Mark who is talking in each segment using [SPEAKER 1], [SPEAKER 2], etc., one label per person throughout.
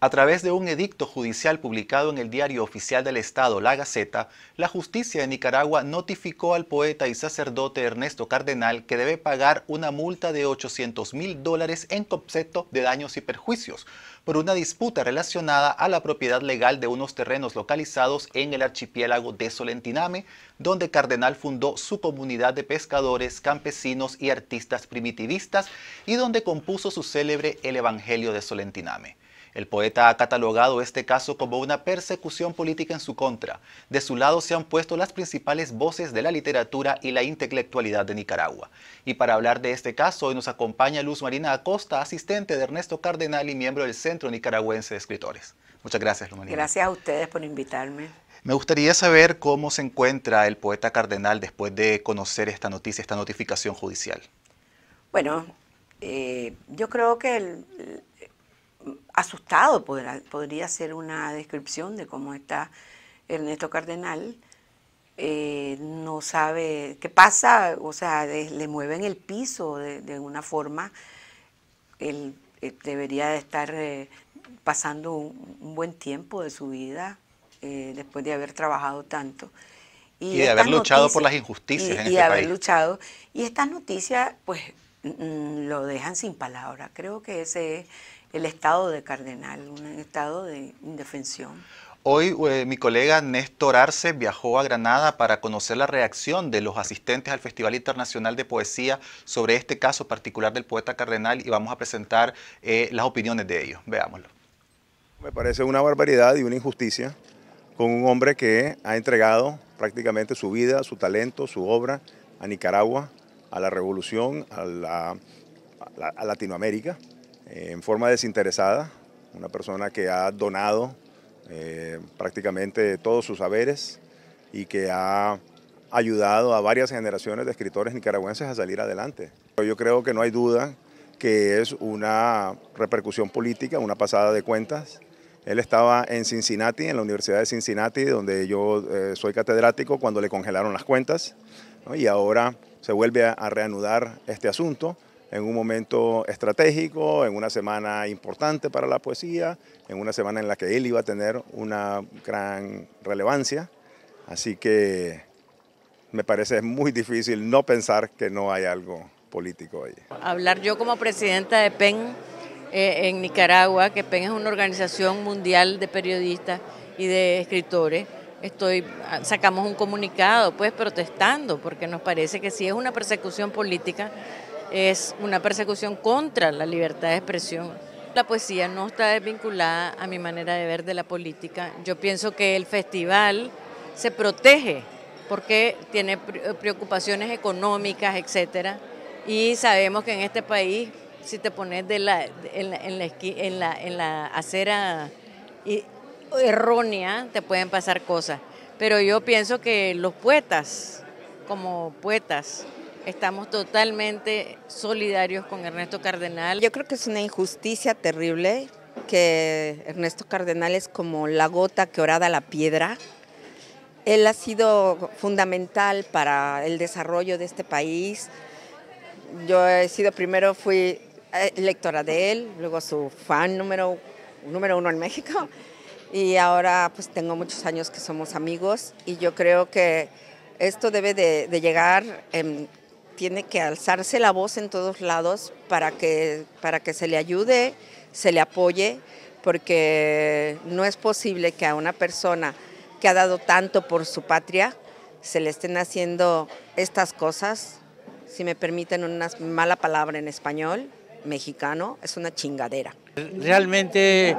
[SPEAKER 1] A través de un edicto judicial publicado en el diario oficial del Estado, La Gaceta, la justicia de Nicaragua notificó al poeta y sacerdote Ernesto Cardenal que debe pagar una multa de 800 mil dólares en concepto de daños y perjuicios por una disputa relacionada a la propiedad legal de unos terrenos localizados en el archipiélago de Solentiname, donde Cardenal fundó su comunidad de pescadores, campesinos y artistas primitivistas y donde compuso su célebre El Evangelio de Solentiname. El poeta ha catalogado este caso como una persecución política en su contra. De su lado se han puesto las principales voces de la literatura y la intelectualidad de Nicaragua. Y para hablar de este caso, hoy nos acompaña Luz Marina Acosta, asistente de Ernesto Cardenal y miembro del Centro Nicaragüense de Escritores. Muchas gracias, Luz Gracias
[SPEAKER 2] a ustedes por invitarme.
[SPEAKER 1] Me gustaría saber cómo se encuentra el poeta cardenal después de conocer esta noticia, esta notificación judicial.
[SPEAKER 2] Bueno, eh, yo creo que el, asustado, podría ser una descripción de cómo está Ernesto Cardenal. Eh, no sabe qué pasa, o sea, le mueven el piso de, de una forma. Él, eh, debería de estar eh, pasando un, buen tiempo de su vida después de haber trabajado tanto. Y, de haber luchado por las injusticias. Y, en y de este haber luchado. Y estas noticias, pues, mm, mm, lo dejan sin palabras. Creo que ese es el estado de cardenal, un estado de indefensión.
[SPEAKER 1] Hoy eh, mi colega Néstor Arce viajó a Granada para conocer la reacción de los asistentes al Festival Internacional de Poesía sobre este caso particular del poeta cardenal y vamos a presentar eh, las opiniones de ellos. Veámoslo.
[SPEAKER 3] Me parece una barbaridad y una injusticia con un hombre que ha entregado prácticamente su vida, su talento, su obra a Nicaragua, a la revolución, a Latinoamérica en forma desinteresada, una persona que ha donado eh, prácticamente todos sus saberes y que ha ayudado a varias generaciones de escritores nicaragüenses a salir adelante. Yo creo que no hay duda que es una repercusión política, una pasada de cuentas. Él estaba en Cincinnati, en la Universidad de Cincinnati, donde yo eh, soy catedrático, cuando le congelaron las cuentas, y ahora se vuelve a reanudar este asunto en un momento estratégico, en una semana importante para la poesía, en una semana en la que él iba a tener una gran relevancia. Así que me parece muy difícil no pensar que no hay algo político ahí.
[SPEAKER 2] Hablar yo como presidenta de PEN eh, en Nicaragua, que PEN es una organización mundial de periodistas y de escritores, estoy ah, sacamos un comunicado pues protestando porque nos parece que si es una persecución política es una persecución contra la libertad de expresión. La poesía no está desvinculada a mi manera de ver de la política. Yo pienso que el festival se protege porque tiene preocupaciones económicas, etc. y sabemos que en este país si te pones de la, en, en la acera errónea te pueden pasar cosas. Pero yo pienso que los poetas, como poetas, Estamos totalmente solidarios con Ernesto Cardenal. Yo creo que es una injusticia terrible que Ernesto Cardenal es como la gota que orada la piedra. Él ha sido fundamental para el desarrollo de este país. Yo he sido primero, fui lectora de él, luego su fan número, número uno en México y ahora pues tengo muchos años que somos amigos y yo creo que esto debe de, llegar tiene que alzarse la voz en todos lados para que, para que se le ayude, se le apoye, porque no es posible que a una persona que ha dado tanto por su patria se le estén haciendo estas cosas, si me permiten una mala palabra en español, mexicano, es una chingadera.
[SPEAKER 4] Realmente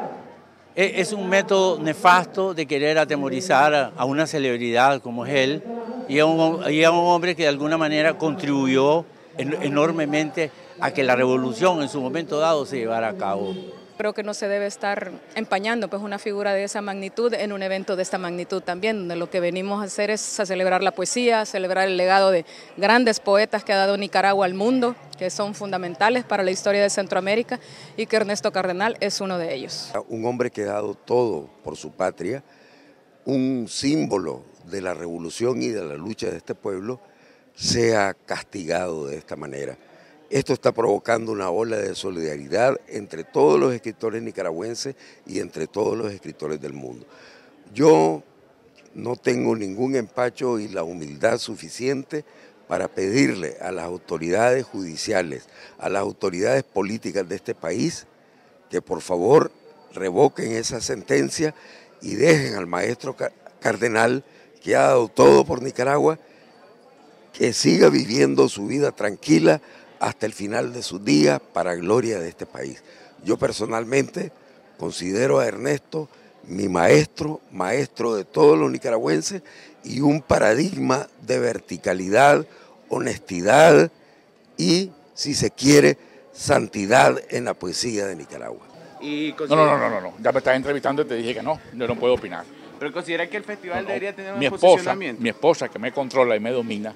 [SPEAKER 4] e, es un método nefasto de querer atemorizar a una celebridad como es él, y a un, hombre que de alguna manera contribuyó enormemente a que la revolución en su momento dado se llevara a cabo.
[SPEAKER 2] Creo que no se debe estar empañando pues una figura de esa magnitud en un evento de esta magnitud también, donde lo que venimos a hacer es a celebrar la poesía, celebrar el legado de grandes poetas que ha dado Nicaragua al mundo, que son fundamentales para la historia de Centroamérica y que Ernesto Cardenal es uno de ellos.
[SPEAKER 4] Un hombre que ha dado todo por su patria, un símbolo de la revolución y de la lucha de este pueblo sea castigado de esta manera. Esto está provocando una ola de solidaridad entre todos los escritores nicaragüenses y entre todos los escritores del mundo. Yo no tengo ningún empacho y la humildad suficiente para pedirle a las autoridades judiciales, a las autoridades políticas de este país, que por favor revoquen esa sentencia y dejen al maestro cardenal que ha dado todo por Nicaragua, que siga viviendo su vida tranquila hasta el final de su día para gloria de este país. Yo personalmente considero a Ernesto mi maestro, maestro de todos los nicaragüenses y un paradigma de verticalidad, honestidad y, si se quiere, santidad en la poesía de Nicaragua.
[SPEAKER 1] no, no, no, no, no, ya me estás entrevistando y te dije que no, yo no puedo opinar.
[SPEAKER 3] Pero considera que el festival debería tener un mi esposa,
[SPEAKER 1] Mi esposa, que me controla y me domina,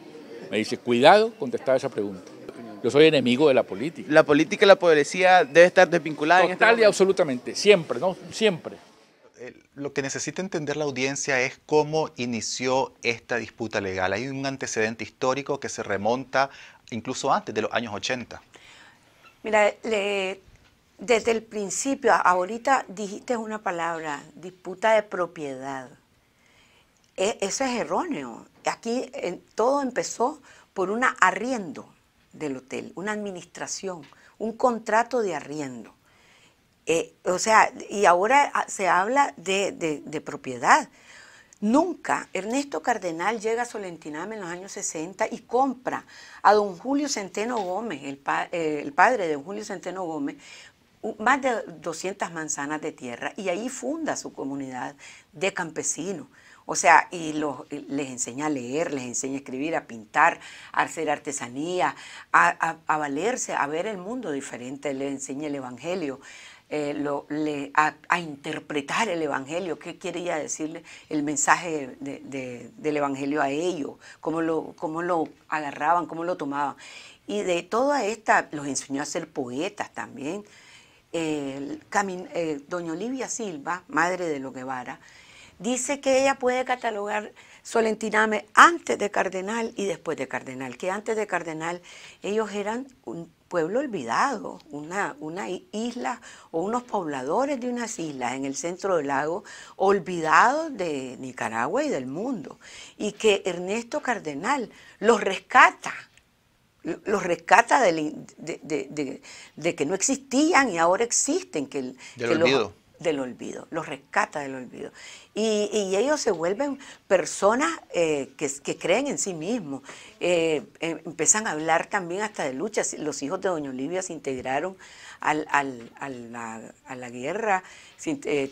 [SPEAKER 1] me dice, cuidado contestar esa pregunta. Yo soy enemigo de la política. La política y la policía debe estar desvinculada. Este Total y absolutamente, siempre, ¿no? Siempre. Lo que necesita entender la audiencia es cómo inició esta disputa legal. Hay un antecedente histórico que se remonta incluso antes de los años 80.
[SPEAKER 2] Mira, le desde el principio, ahorita dijiste una palabra, disputa de propiedad. E, eso es erróneo. Aquí todo empezó por un arriendo del hotel, una administración, un contrato de arriendo. Eh, o sea, y ahora ah, se habla de, propiedad. Nunca Ernesto Cardenal llega a Solentiname en los años 60 y compra a don Julio Centeno Gómez, el, eh, padre de don Julio Centeno Gómez, más de 200 manzanas de tierra y ahí funda su comunidad de campesinos. O sea, y les enseña a leer, les enseña a escribir, a pintar, a hacer artesanía, a, valerse, a ver el mundo diferente, les enseña el Evangelio, eh, lo, a, interpretar el Evangelio, qué quería decirle el mensaje del Evangelio a ellos, cómo lo, cómo lo agarraban, cómo lo tomaban. Y de toda esta los enseñó a ser poetas también. Eh, doña Olivia Silva, madre de Lo Guevara, dice que ella puede catalogar Solentiname antes de Cardenal y después de Cardenal, que antes de Cardenal ellos eran un pueblo olvidado, una, una isla o unos pobladores de unas islas en el centro del lago, olvidados de Nicaragua y del mundo, y que Ernesto Cardenal los rescata los rescata de, que no existían y ahora existen. Que, del olvido. del olvido, los rescata del olvido. Y, ellos se vuelven personas eh, que, creen en sí mismos. Eh, eh, empiezan a hablar también hasta de luchas. Los hijos de Doña Olivia se integraron a, la, guerra,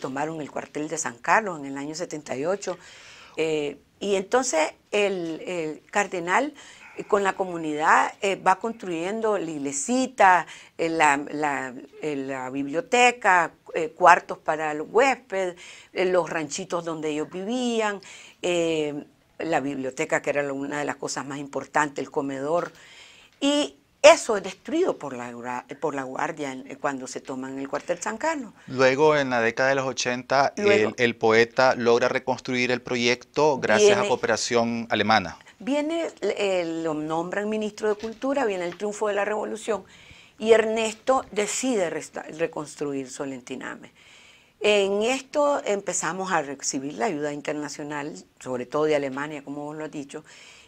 [SPEAKER 2] tomaron el cuartel de San Carlos en el año 78. y entonces el cardenal eh, con la comunidad eh, va construyendo la iglesita, eh, la, biblioteca, cuartos para los huéspedes, los ranchitos donde ellos vivían, la biblioteca que era una de las cosas más importantes, el comedor. Y eso es destruido por la, por la Guardia cuando se toman el cuartel San Carlos.
[SPEAKER 1] Luego, en la década de los 80, el, poeta logra reconstruir el proyecto gracias a cooperación alemana.
[SPEAKER 2] Viene, lo lo nombran ministro de Cultura, viene el triunfo de la revolución y Ernesto decide reconstruir Solentiname. En esto empezamos a recibir la ayuda internacional, sobre todo de Alemania, como vos lo has dicho,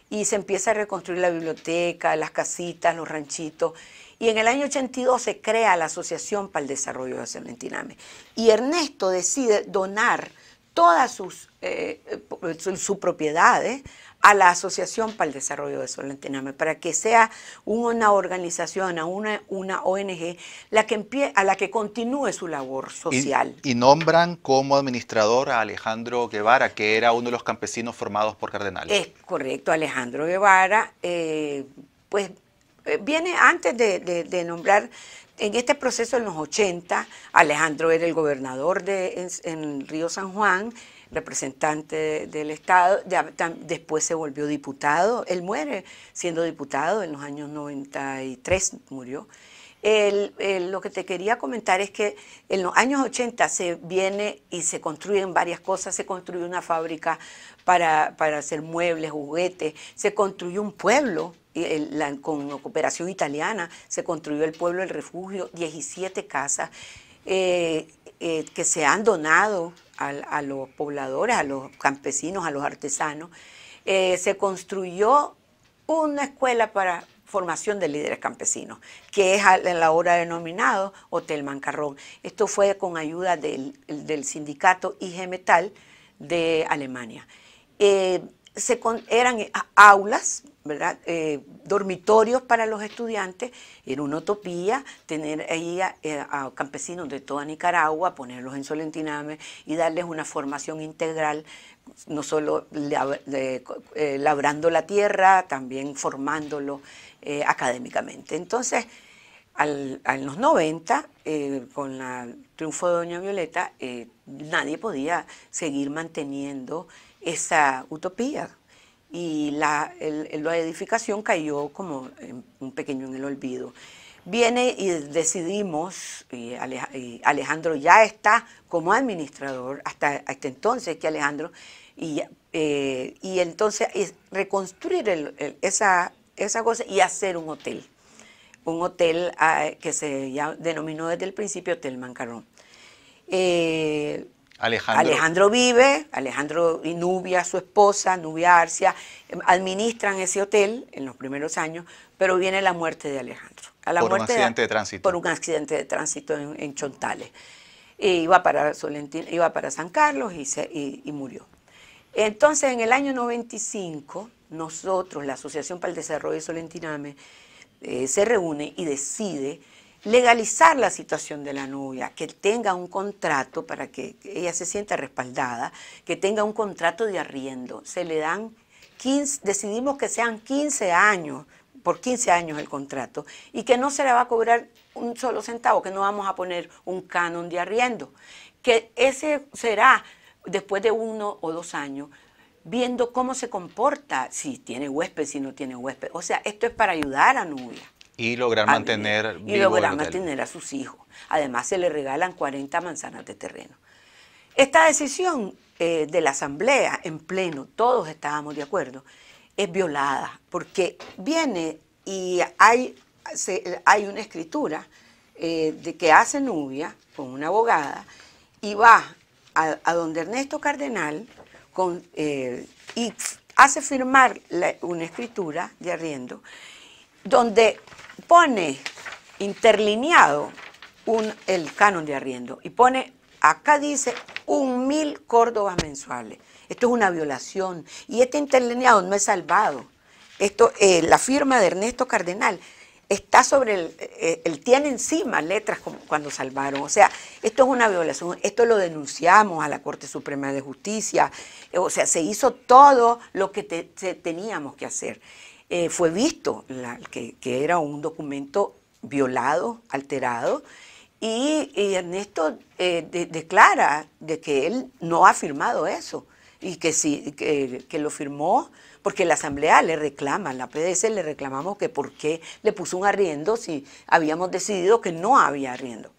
[SPEAKER 2] y se empieza a reconstruir la biblioteca, las casitas, los ranchitos. Y en el año 82 se crea la Asociación para el Desarrollo de Solentiname. Y Ernesto decide donar todas sus eh, eh, propiedades a la Asociación para el Desarrollo de Solentiname, para que sea una organización, a una, una ONG, la que a la que continúe su labor social.
[SPEAKER 1] Y, nombran como administrador a Alejandro Guevara, que era uno de los campesinos formados por Cardenales. Es
[SPEAKER 2] correcto, Alejandro Guevara, eh, pues eh, viene antes de, nombrar en este proceso en los 80, Alejandro era el gobernador de en Río San Juan representante del Estado, después se volvió diputado, él muere siendo diputado en los años 93, murió. lo que te quería comentar es que en los años 80 se viene y se construyen varias cosas, se construye una fábrica para, hacer muebles, juguetes, se construyó un pueblo con cooperación italiana, se construyó el pueblo, el refugio, 17 casas eh, eh, que se han donado a, los pobladores, a los campesinos, a los artesanos, eh, se construyó una escuela para formación de líderes campesinos, que es la hora denominado Hotel Mancarrón. Esto fue con ayuda del, sindicato IG Metal de Alemania. Eh, se eran eh, aulas, ¿verdad? Eh, dormitorios para los estudiantes. Era una utopía tener ahí a, eh, campesinos de toda Nicaragua, ponerlos en Solentiname y darles una formación integral, no solo labrando la tierra, también formándolo académicamente. Entonces, al, los 90, con el triunfo de Doña Violeta, nadie podía seguir manteniendo esa utopía y la, la edificación cayó como un pequeño en el olvido. Viene y decidimos, y Alejandro ya está como administrador hasta, entonces que Alejandro, y, eh, y entonces reconstruir esa, esa cosa y hacer un hotel, un hotel ah, que se denominó desde el principio Hotel Mancarón. Eh,
[SPEAKER 1] Alejandro.
[SPEAKER 2] vive, Alejandro y Nubia, su esposa, Nubia Arcia, em, administran ese hotel en los primeros años, pero viene la muerte de Alejandro. A la por un accidente de, tránsito. Por un accidente de tránsito en, Chontales. Eh, iba, para iba para San Carlos y, murió. Entonces, en el año 95, nosotros, la Asociación para el Desarrollo de Solentiname, eh, se reúne y decide legalizar la situación de la novia, que tenga un contrato para que ella se sienta respaldada, que tenga un contrato de arriendo. Se le dan 15, decidimos que sean 15 años, por 15 años el contrato, y que no se le va a cobrar un solo centavo, que no vamos a poner un canon de arriendo, que ese será después de uno o dos años, viendo cómo se comporta, si tiene huésped, si no tiene huésped. O sea, esto es para ayudar a la Nubia.
[SPEAKER 1] Y lograr ah, mantener. Y mantener
[SPEAKER 2] a sus hijos. Además, se le regalan 40 manzanas de terreno. Esta decisión eh, de la Asamblea en pleno, todos estábamos de acuerdo, es violada porque viene y hay, hay una escritura eh, de que hace Nubia con una abogada y va a, donde Ernesto Cardenal eh, y hace firmar una escritura de arriendo donde pone interlineado el canon de arriendo y pone, acá dice, un mil córdobas mensuales. Esto es una violación y este interlineado no es salvado. Esto, eh, la firma de Ernesto Cardenal está sobre el, él eh, eh, tiene encima letras cuando salvaron. O sea, esto es una violación, esto lo denunciamos a la Corte Suprema de Justicia, o sea, se hizo todo lo que teníamos que hacer. Eh, fue visto que, era un documento violado, alterado, y, Ernesto eh, declara de que él no ha firmado eso y que, sí, que, lo firmó porque la Asamblea le reclama, la PDC le reclamamos que por qué le puso un arriendo si habíamos decidido que no había arriendo.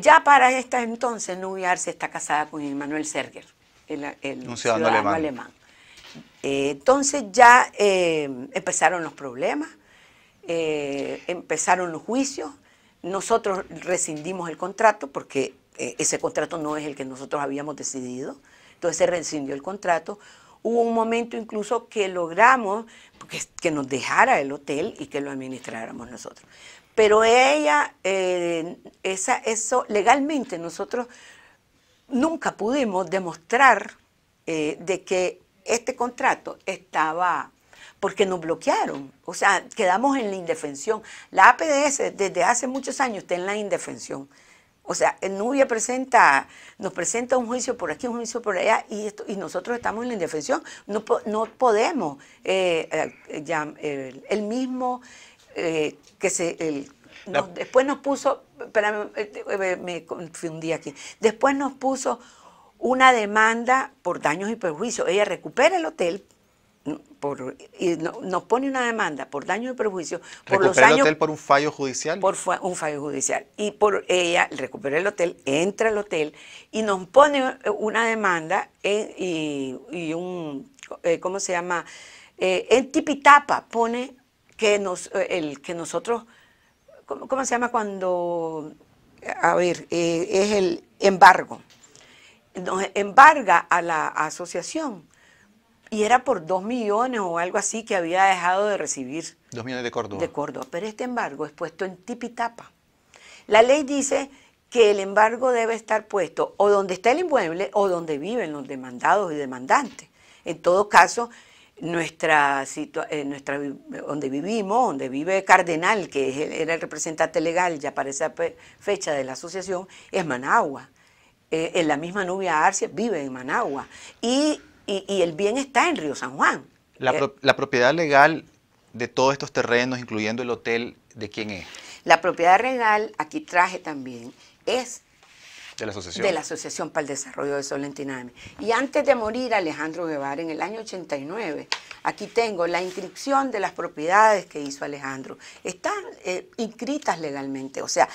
[SPEAKER 2] Ya para esta entonces, Nubiar se está casada con Emanuel Serger, el, el ciudadano, alemán. Eh, entonces ya eh, empezaron los problemas, eh, empezaron los juicios, nosotros rescindimos el contrato porque ese contrato no es el que nosotros habíamos decidido, entonces se rescindió el contrato. Hubo un momento incluso que logramos que, nos dejara el hotel y que lo administráramos nosotros. Pero ella, eso legalmente nosotros nunca pudimos demostrar de que este contrato estaba porque nos bloquearon, o sea, quedamos en la indefensión. La APDS desde hace muchos años está en la indefensión. O sea, Nubia presenta, nos presenta un juicio por aquí, un juicio por allá, y, nosotros estamos en la indefensión. No, podemos, eh, eh, el mismo eh, que se... después nos puso, espérame, me confundí aquí, después nos puso una demanda por daños y perjuicios. Ella recupera el hotel mm, por, y nos pone una demanda por daños y perjuicios. Por los años, el hotel por un fallo judicial. Por un fallo judicial. Y por ella recupera el hotel, entra al hotel y nos pone eh, una demanda eh, y, un, eh, ¿cómo se llama? en tipitapa pone que, nos, el, que nosotros, ¿cómo, ¿cómo, se llama cuando, a ver, es el embargo? nos embarga a la asociación. Y era por dos millones o algo así que había dejado de recibir. Dos
[SPEAKER 1] millones de Córdoba. De
[SPEAKER 2] Córdoba. Pero este embargo es puesto en tipitapa. La ley dice que el embargo debe estar puesto o donde está el inmueble o donde viven los demandados y demandantes. En todo caso, nuestra, eh, nuestra donde vivimos, donde vive Cardenal, que era el representante legal ya para esa fecha de la asociación, es Managua. Eh, en la misma Nubia Arcia vive en Managua y, el bien está en Río San Juan.
[SPEAKER 1] Eh, la, propiedad legal de todos estos terrenos, incluyendo el hotel, ¿de quién es?
[SPEAKER 2] La propiedad legal, aquí traje también, es
[SPEAKER 1] de la Asociación, de la
[SPEAKER 2] Asociación para el Desarrollo de Solentiname. Y antes de morir Alejandro Guevara, en el año 89, aquí tengo la inscripción de las propiedades que hizo Alejandro. Están eh, inscritas legalmente, o sea,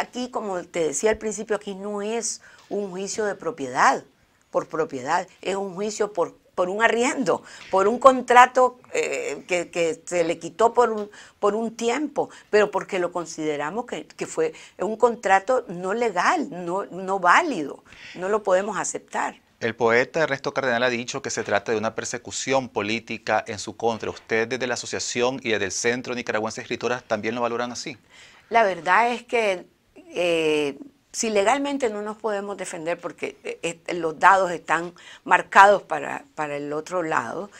[SPEAKER 2] Aquí, como te decía al principio, aquí no es un juicio de propiedad, por propiedad, es un juicio por, por un arriendo, por un contrato eh, que, se le quitó por un, por un tiempo, pero porque lo consideramos que, fue un contrato no legal, no, no válido, no lo podemos aceptar.
[SPEAKER 1] El poeta Ernesto Cardenal ha dicho que se trata de una persecución política en su contra. ¿Usted desde la asociación y desde el Centro Nicaragüense de Escritoras también lo valoran así?
[SPEAKER 2] La verdad es que eh, si legalmente no nos podemos defender porque eh, eh, los dados están marcados para, para el otro lado,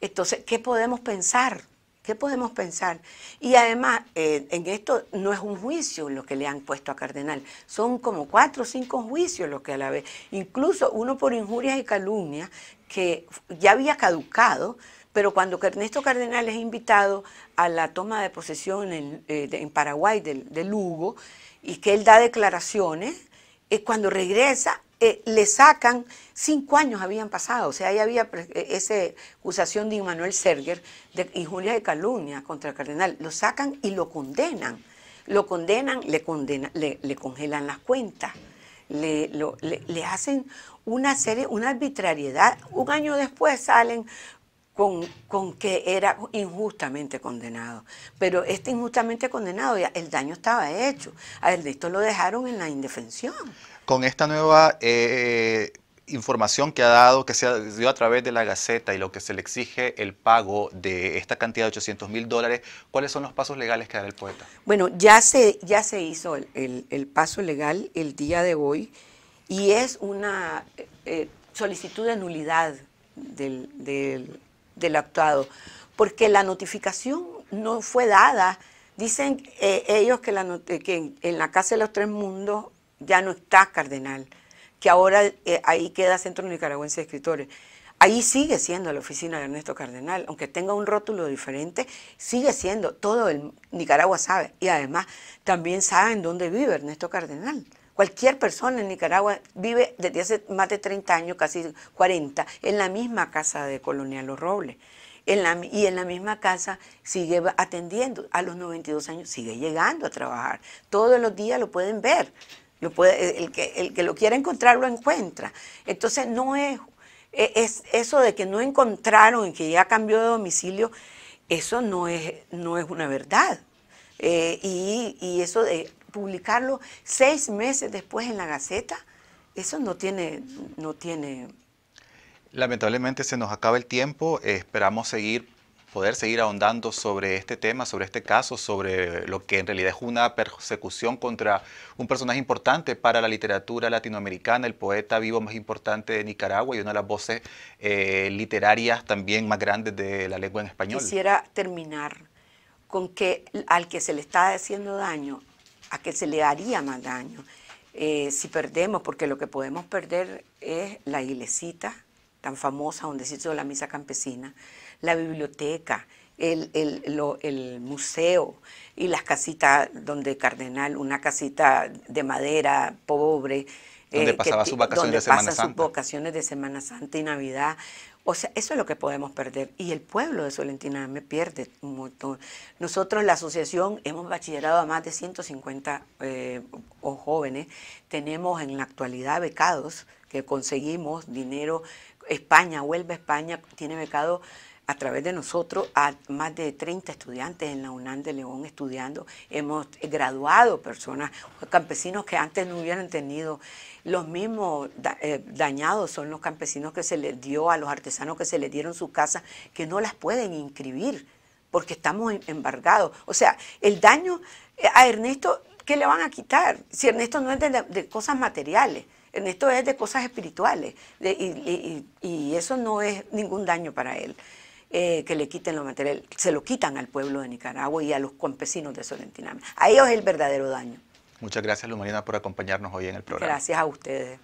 [SPEAKER 2] entonces, ¿qué podemos pensar? ¿Qué podemos pensar? Y además, en esto no es un juicio lo que le han puesto a Cardenal, son como cuatro o cinco juicios los que a la vez, incluso uno por injurias y calumnias que ya había caducado, pero cuando Ernesto Cardenal es invitado a la toma de posesión en, eh, Paraguay de, Lugo y que él da declaraciones, cuando regresa eh, le sacan, cinco años habían pasado, o sea, ahí había pues, e, esa acusación de Immanuel Serger y Julia de calumnia contra el Cardenal, lo sacan y lo condenan, lo condenan, le, le, congelan las cuentas. Le, le, hacen una serie, una arbitrariedad. Un año después salen con, con, que era injustamente condenado. Pero este injustamente condenado, ya el daño estaba hecho. A él esto lo dejaron en la indefensión.
[SPEAKER 1] Con esta nueva eh, información que ha dado, que se dio a través de la Gaceta y lo que se le exige el pago de esta cantidad de 800 mil dólares, ¿cuáles son los pasos legales que dará el poeta?
[SPEAKER 2] Bueno, ya se, ya se hizo el, el, paso legal el día de hoy y es una eh, eh, solicitud de nulidad del, del del actuado, porque la notificación no fue dada. Dicen eh, ellos eh, que, en la Casa de los Tres Mundos ya no está Cardenal, que ahora eh, ahí queda Centro Nicaragüense de Escritores. Ahí sigue siendo la oficina de Ernesto Cardenal, aunque tenga un rótulo diferente, sigue siendo, todo el Nicaragua sabe, y además también saben dónde vive Ernesto Cardenal. Cualquier persona en Nicaragua vive desde hace más de 30 años, casi 40, en la misma casa de Colonia Los Robles. y en la misma casa sigue atendiendo. A los 92 años sigue llegando a trabajar. Todos los días lo pueden ver. el, que, lo quiera encontrar lo encuentra. Entonces no e, es, eso de que no encontraron y que ya cambió de domicilio, eso no es, no es una verdad. Eh, y, eso de publicarlo seis meses después en la Gaceta, eso no tiene, no tiene...
[SPEAKER 1] Lamentablemente se nos acaba el tiempo, esperamos seguir poder seguir ahondando sobre este tema, sobre este caso, sobre lo que en realidad es una persecución contra un personaje importante para la literatura latinoamericana, el poeta vivo más importante de Nicaragua y una de las voces eh, literarias también más grandes de la lengua en español. Quisiera
[SPEAKER 2] terminar con que al que se le está haciendo daño a que se le haría más daño. Eh, si perdemos, porque lo que podemos perder es la iglesita tan famosa donde se hizo la misa campesina, la biblioteca, el, el, museo y las casitas donde Cardenal, una casita de madera pobre.
[SPEAKER 1] Donde eh, pasaba sus sus vacaciones
[SPEAKER 2] de Semana Santa y Navidad. O sea, eso es lo que podemos perder. Y el pueblo de Solentina me pierde un montón. Nosotros, la asociación, hemos bachillerado a más de 150 eh, o jóvenes. Tenemos en la actualidad becados que conseguimos dinero. España, vuelve a España, tiene becado a través de nosotros a más de 30 estudiantes en la UNAM de León estudiando. Hemos graduado personas, campesinos que antes no hubieran tenido los mismos eh, dañados son los campesinos que se les dio a los artesanos que se les dieron su casa, que no las pueden inscribir porque estamos em, embargados. O sea, el daño eh, a Ernesto, ¿qué le van a quitar? Si Ernesto no es de, cosas materiales, Ernesto es de cosas espirituales, y eso no es ningún daño para él. Eh, que le quiten los materiales, se lo quitan al pueblo de Nicaragua y a los campesinos de Solentiname. A ellos es el verdadero daño.
[SPEAKER 1] Muchas gracias, Luz Marina, por acompañarnos hoy en el programa.
[SPEAKER 2] Gracias a ustedes.